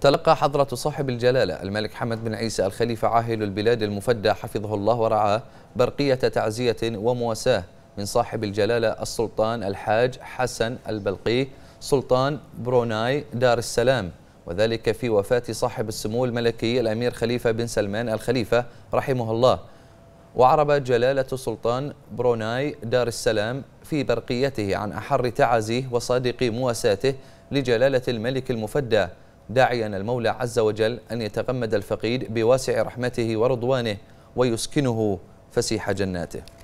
تلقى حضرة صاحب الجلالة الملك حمد بن عيسى الخليفة عاهل البلاد المفدى حفظه الله ورعاه برقية تعزية ومواساة من صاحب الجلالة السلطان الحاج حسن البلقي سلطان بروناي دار السلام وذلك في وفاة صاحب السمو الملكي الأمير خليفة بن سلمان الخليفة رحمه الله وعرب جلالة سلطان بروناي دار السلام في برقيته عن أحر تعازيه وصادق مواساته لجلالة الملك المفدى داعيا المولى عز وجل أن يتغمد الفقيد بواسع رحمته ورضوانه ويسكنه فسيح جناته